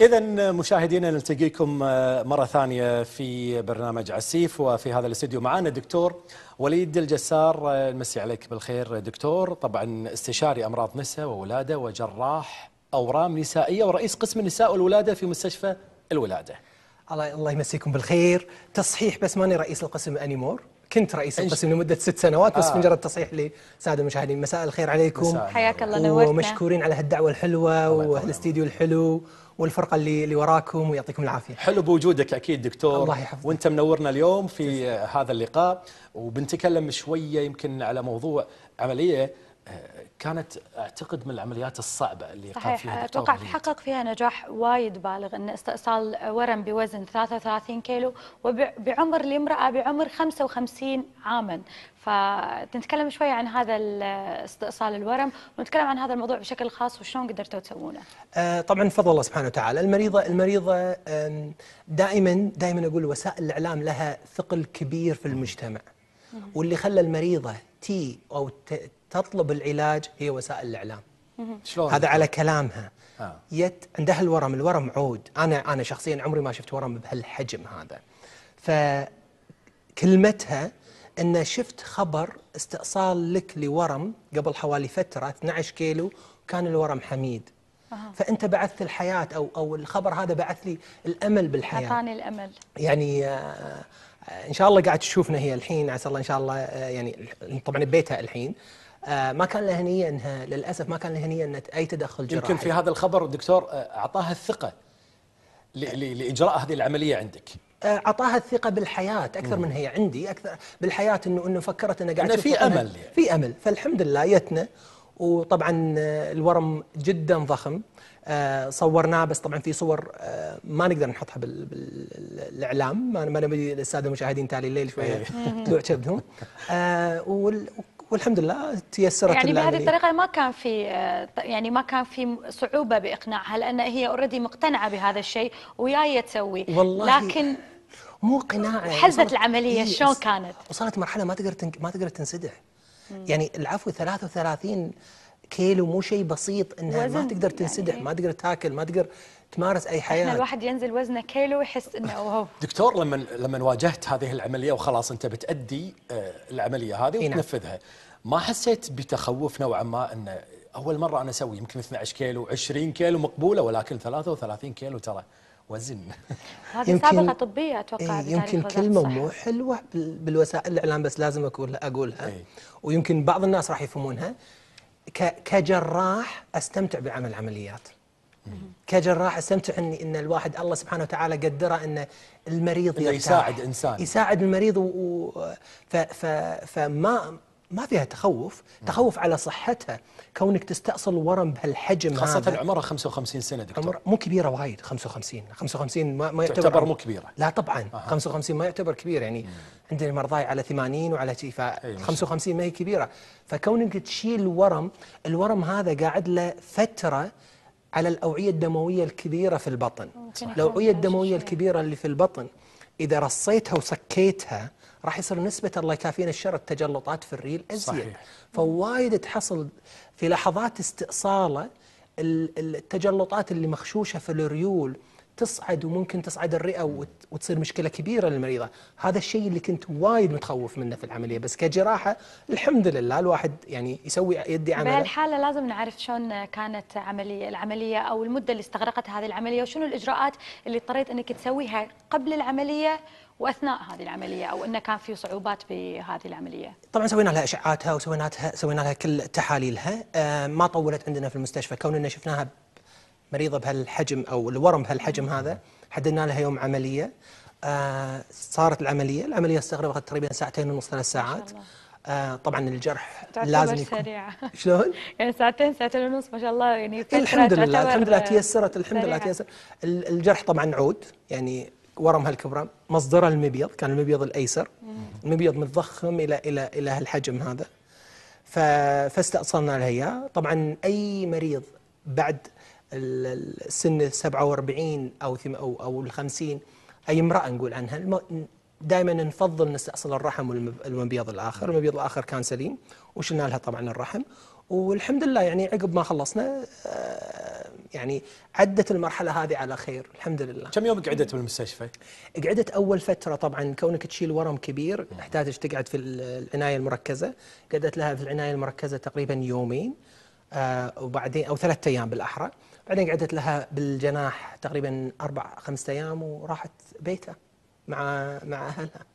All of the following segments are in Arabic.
إذا مشاهدينا نلتقيكم آه، مرة ثانية في برنامج عسيف وفي هذا الاستديو معنا الدكتور وليد الجسار آه، نمسي عليك بالخير دكتور طبعا استشاري أمراض نساء وولادة وجراح أورام نسائية ورئيس قسم النساء والولادة في مستشفى الولادة الله الله يمسيكم بالخير تصحيح بس ماني رئيس القسم أنيمور كنت رئيس القسم لمده ست سنوات آه. بس مجرد تصحيح للساده المشاهدين مساء الخير عليكم حياك الله نورتنا ومشكورين على هالدعوه الحلوه والاستديو الحلو والفرقه اللي اللي وراكم ويعطيكم العافيه. حلو بوجودك اكيد دكتور الله يحفظك وانت منورنا اليوم في هذا اللقاء وبنتكلم شويه يمكن على موضوع عمليه آه، كانت اعتقد من العمليات الصعبه اللي صحيح. قام فيها اتوقع حقق فيها نجاح وايد بالغ ان استئصال ورم بوزن 33 كيلو وبعمر لامراه بعمر 55 عاما فتنتكلم شوي عن هذا استئصال الورم ونتكلم عن هذا الموضوع بشكل خاص وشلون قدرتوا تسوونه آه، طبعا فضل الله سبحانه وتعالى المريضه المريضه دائما دائما اقول وسائل الاعلام لها ثقل كبير في المجتمع واللي خلى المريضه تي او تطلب العلاج هي وسائل الاعلام شلون هذا على كلامها آه. يت عندها الورم الورم عود انا انا شخصيا عمري ما شفت ورم بهالحجم هذا فكلمتها ان شفت خبر استئصال لك لورم قبل حوالي فتره 12 كيلو كان الورم حميد فانت بعثت الحياه او او الخبر هذا بعث لي الامل بالحياه اعطاني الامل يعني آه، آه، ان شاء الله قاعد تشوفنا هي الحين عسى الله ان شاء الله آه، يعني طبعا ببيتها الحين آه، ما كان لها نيه انها للاسف ما كان لها نيه انها اي تدخل جراحي يمكن في هذا الخبر الدكتور آه، اعطاها الثقه لاجراء هذه العمليه عندك آه، اعطاها الثقه بالحياه اكثر من هي عندي اكثر بالحياه انه انه فكرت انه قاعد في امل يعني. في امل فالحمد لله يتنا وطبعا الورم جدا ضخم صورناه بس طبعا في صور ما نقدر نحطها بالاعلام ما نبي الساده المشاهدين تالي الليل شويه إيه. تلوع كبدهم والحمد لله تيسرت يعني بهذه الطريقه ما كان في آه، يعني ما كان في صعوبه باقناعها لان هي اوريدي مقتنعه بهذا الشيء وياي تسوي والله لكن مو قناعة يعني حزت العمليه إيه شلون كانت؟ وصلت مرحله ما تقدر ما تقدر تنسدح يعني العفو 33 كيلو مو شيء بسيط انها ما تقدر تنسدح يعني ما تقدر تاكل ما تقدر تمارس اي حياه احنا الواحد ينزل وزنه كيلو يحس انه اوه دكتور لما لما واجهت هذه العمليه وخلاص انت بتادي آه، العمليه هذه نعم. وتنفذها ما حسيت بتخوف نوعا ما ان اول مره انا اسوي يمكن 12 كيلو 20 كيلو مقبوله ولكن 33 كيلو ترى وزن هذه سابقه طبيه اتوقع ايه يمكن كلمه مو حلوه بالوسائل الاعلام بس لازم اقولها اقولها ايه ويمكن بعض الناس راح يفهمونها كجراح استمتع بعمل العمليات كجراح استمتع اني ان الواحد الله سبحانه وتعالى قدره ان المريض يساعد انسان يساعد المريض و... ف... ف... فما ما فيها تخوف تخوف على صحتها كونك تستأصل ورم بهالحجم خاصة هذا عمرها 55 سنة دكتور عمر مو كبيرة وايد 55 55 ما, ما يعتبر تعتبر مو كبيرة لا طبعا آه. 55 ما يعتبر كبير يعني مم. عندنا مرضاي على 80 وعلى شيء ف 55 ما هي كبيرة فكونك تشيل ورم الورم هذا قاعد له فترة على الأوعية الدموية الكبيرة في البطن الأوعية الدموية الكبيرة اللي في البطن إذا رصيتها وسكيتها راح يصير نسبة الله يكافينا الشر التجلطات في الريل أزيد صحيح. فوايد تحصل في لحظات استئصاله التجلطات اللي مخشوشة في الريول تصعد وممكن تصعد الرئه وتصير مشكله كبيره للمريضه، هذا الشيء اللي كنت وايد متخوف منه في العمليه بس كجراحه الحمد لله الواحد يعني يسوي يدي عمله بهالحاله لازم نعرف شلون كانت عمليه العمليه او المده اللي استغرقت هذه العمليه وشنو الاجراءات اللي اضطريت انك تسويها قبل العمليه واثناء هذه العمليه او انه كان في صعوبات بهذه العمليه؟ طبعا سوينا لها اشعاعاتها وسوينا سوينا لها كل تحاليلها آه، ما طولت عندنا في المستشفى كوننا شفناها مريضه بهالحجم او الورم بهالحجم هذا حددنا لها يوم عمليه آه، صارت العمليه، العمليه استغرقت تقريبا ساعتين ونص ثلاث ساعات آه طبعا الجرح لازم يكون سريعة. شلون؟ يعني ساعتين ساعتين ونص ما شاء الله يعني الحمد لله الحمد لله تيسرت الحمد لله تيسرت الجرح طبعا عود يعني ورمها الكبرى مصدرها المبيض كان المبيض الايسر المبيض متضخم الى الى الى هالحجم هذا فاستأصلنا لها اياه طبعا اي مريض بعد السن 47 او او او ال 50 اي امراه نقول عنها دائما نفضل نستأصل الرحم والمبيض الاخر، المبيض الاخر كان سليم وشلنا لها طبعا الرحم والحمد لله يعني عقب ما خلصنا آه، يعني عدت المرحله هذه على خير الحمد لله كم يوم قعدت بالمستشفى قعدت اول فتره طبعا كونك تشيل ورم كبير احتاجت تقعد في العنايه المركزه قعدت لها في العنايه المركزه تقريبا يومين آه وبعدين او ثلاثة ايام بالاحرى بعدين قعدت لها بالجناح تقريبا اربع خمسة ايام وراحت بيتها مع مع اهلها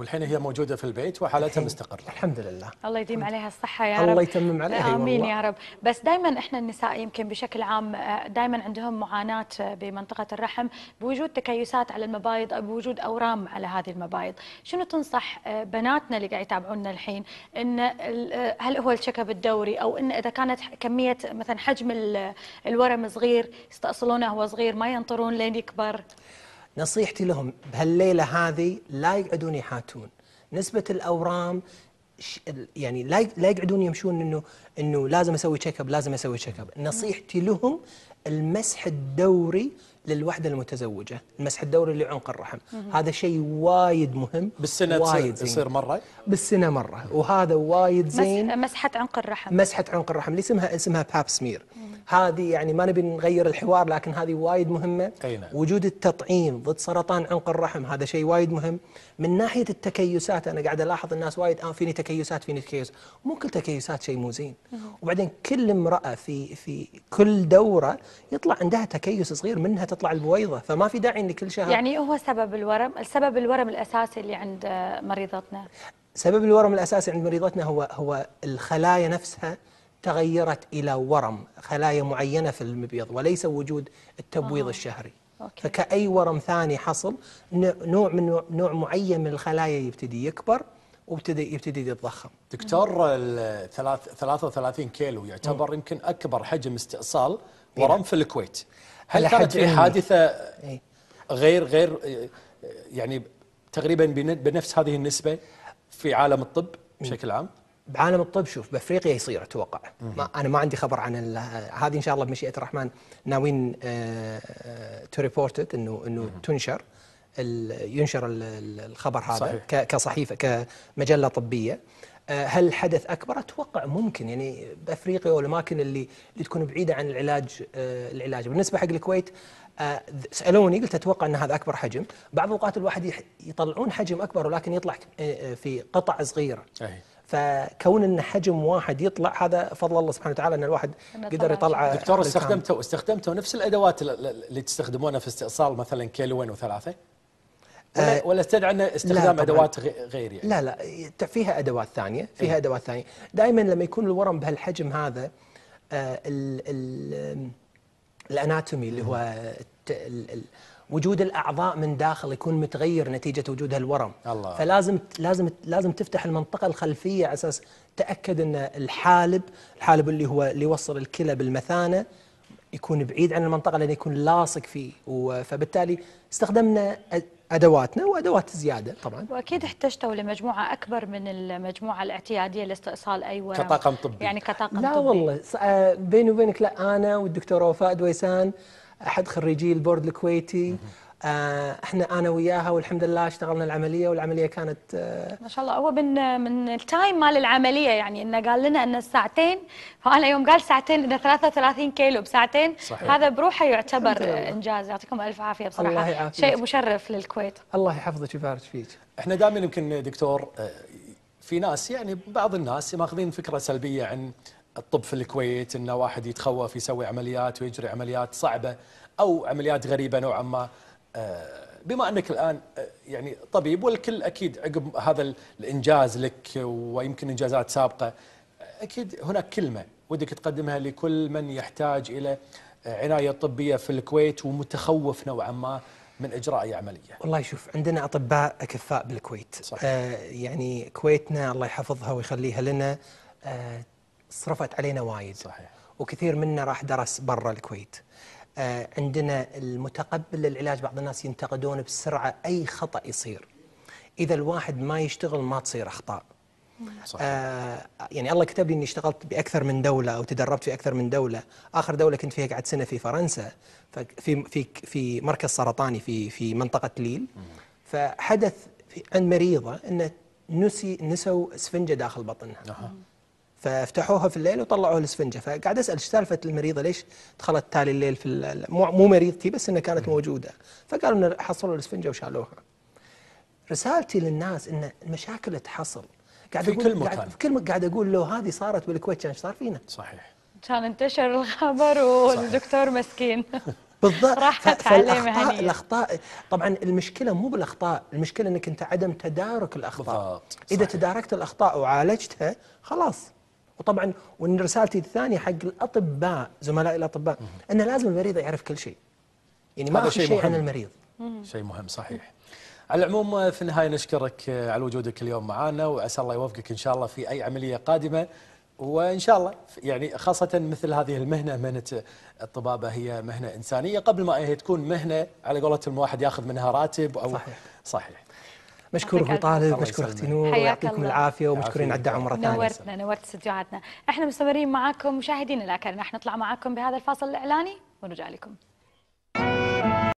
والحين هي موجوده في البيت وحالتها مستقره الحمد لله الله يديم عليها الصحه يا رب الله يتمم عليها امين والله. يا رب بس دائما احنا النساء يمكن بشكل عام آه، دائما عندهم معاناه بمنطقه الرحم بوجود تكيسات على المبايض او بوجود اورام على هذه المبايض شنو تنصح آه، بناتنا اللي قاعد يتابعونا الحين ان آه، هل هو التشيك اب الدوري او ان اذا كانت كميه مثلا حجم الورم صغير يستأصلونه وهو صغير ما ينطرون لين يكبر نصيحتي لهم بهالليله هذه لا يقعدون يحاتون نسبه الاورام يعني لا لا يقعدون يمشون انه انه لازم اسوي تشيك اب لازم اسوي تشيك اب نصيحتي لهم المسح الدوري للوحده المتزوجه المسح الدوري لعنق الرحم هذا شيء وايد مهم بالسنه وايد زين. يصير مره بالسنه مره وهذا وايد زين مسحه عنق الرحم مسحه عنق الرحم اللي اسمها اسمها باب سمير هذه يعني ما نبي نغير الحوار لكن هذه وايد مهمه أينا. نعم. وجود التطعيم ضد سرطان عنق الرحم هذا شيء وايد مهم من ناحيه التكيسات انا قاعد الاحظ الناس وايد آه فيني تكيسات فيني تكيس مو كل تكيسات شيء مو زين وبعدين كل امراه في في كل دوره يطلع عندها تكيس صغير منها تطلع البويضه فما في داعي ان كل شهر يعني هو سبب الورم السبب الورم الاساسي اللي عند مريضتنا سبب الورم الاساسي عند مريضتنا هو هو الخلايا نفسها تغيرت إلى ورم خلايا معينة في المبيض وليس وجود التبويض آه. الشهري أوكي. فكأي ورم ثاني حصل نوع من نوع معين من الخلايا يبتدي يكبر وابتدى يبتدي يتضخم. دكتور ال 33 كيلو يعتبر يمكن اكبر حجم استئصال إيه. ورم في الكويت. هل كانت في حادثه إيه. غير غير يعني تقريبا بنفس هذه النسبه في عالم الطب بشكل عام؟ بعالم الطب شوف بافريقيا يصير اتوقع ما انا ما عندي خبر عن هذه ان شاء الله بمشيئه الرحمن ناويين تو ريبورت انه انه تنشر ينشر الخبر هذا صحيح. كصحيفه كمجله طبيه آه، هل حدث اكبر اتوقع ممكن يعني بافريقيا والاماكن اللي اللي تكون بعيده عن العلاج آه، العلاج بالنسبه حق الكويت آه، سالوني قلت اتوقع ان هذا اكبر حجم بعض الاوقات الواحد يطلعون حجم اكبر ولكن يطلع في قطع صغيره أي. فكون ان حجم واحد يطلع هذا فضل الله سبحانه وتعالى ان الواحد قدر يطلع دكتور استخدمتوا استخدمتوا نفس الادوات اللي تستخدمونها في استئصال مثلا كيلوين وثلاثه؟ ولا, آه، استدعى ان استخدام ادوات غير يعني؟ لا لا فيها ادوات ثانيه، فيها إيه؟ ادوات ثانيه، دائما لما يكون الورم بهالحجم هذا آه، الاناتومي اللي هو وجود الاعضاء من داخل يكون متغير نتيجه وجود هالورم الله فلازم لازم لازم تفتح المنطقه الخلفيه على اساس تاكد ان الحالب الحالب اللي هو اللي يوصل الكلى بالمثانه يكون بعيد عن المنطقه لانه يكون لاصق فيه فبالتالي استخدمنا ادواتنا وادوات زياده طبعا واكيد احتجتوا لمجموعه اكبر من المجموعه الاعتياديه لاستئصال اي ورم كطاقم طبي يعني كطاقم لا طبي لا والله آه، بيني وبينك لا انا والدكتور وفاء دويسان احد خريجي البورد الكويتي آه، احنا انا وياها والحمد لله اشتغلنا العمليه والعمليه كانت آه، ما شاء الله هو من من التايم مال العمليه يعني انه قال لنا انه الساعتين فانا يوم قال ساعتين انه 33 كيلو بساعتين صحيح. هذا بروحه يعتبر انجاز يعطيكم الف عافيه بصراحه الله يعافيك شيء مشرف للكويت الله يحفظك ويبارك فيك احنا دائما يمكن دكتور آه، في ناس يعني بعض الناس ماخذين فكره سلبيه عن الطب في الكويت ان واحد يتخوف يسوي عمليات ويجري عمليات صعبه او عمليات غريبه نوعا ما آه، بما انك الان آه، يعني طبيب والكل اكيد عقب هذا الانجاز لك ويمكن انجازات سابقه اكيد هناك كلمه ودك تقدمها لكل من يحتاج الى آه، عنايه طبيه في الكويت ومتخوف نوعا ما من اجراء عمليه. والله شوف عندنا اطباء اكفاء بالكويت. صح. آه يعني كويتنا الله يحفظها ويخليها لنا آه صرفت علينا وايد صحيح وكثير منا راح درس برا الكويت آه، عندنا المتقبل للعلاج بعض الناس ينتقدون بسرعة أي خطأ يصير إذا الواحد ما يشتغل ما تصير أخطاء صحيح. آه يعني الله كتب لي اني اشتغلت باكثر من دوله او تدربت في اكثر من دوله، اخر دوله كنت فيها قعدت سنه في فرنسا في في في مركز سرطاني في في منطقه ليل فحدث عند مريضه انه نسي نسوا اسفنجه داخل بطنها. أه. فافتحوها في الليل وطلعوها الاسفنجه فقاعد اسال ايش سالفه المريضه ليش دخلت تالي الليل في مو مو مريضتي بس انها كانت موجوده فقالوا ان حصلوا الاسفنجه وشالوها رسالتي للناس ان المشاكل تحصل قاعد في كل مكان في كل قاعد اقول لو هذه صارت بالكويت كان صار فينا صحيح كان انتشر الخبر والدكتور مسكين بالضبط راحت عليه الاخطاء طبعا المشكله مو بالاخطاء المشكله انك انت عدم تدارك الاخطاء بالضبط اذا تداركت الاخطاء وعالجتها خلاص وطبعا وان رسالتي الثانيه حق الاطباء زملائي الاطباء انه لازم المريض يعرف كل شيء يعني ما في شيء, شيء عن المريض شيء مهم صحيح على العموم في النهايه نشكرك آه، على وجودك اليوم معنا وعسى الله يوفقك ان شاء الله في اي عمليه قادمه وان شاء الله يعني خاصه مثل هذه المهنه مهنه آه، الطبابه هي مهنه انسانيه قبل ما هي تكون مهنه على قولتهم الواحد ياخذ منها راتب او صحيح, صحيح. مشكور ابو طالب مشكور اختي نور يعطيكم العافيه ومشكورين على الدعوه مره ثانيه نورتنا نورت استديوهاتنا احنا مستمرين معاكم مشاهدينا لكن راح نطلع معاكم بهذا الفاصل الاعلاني ونرجع لكم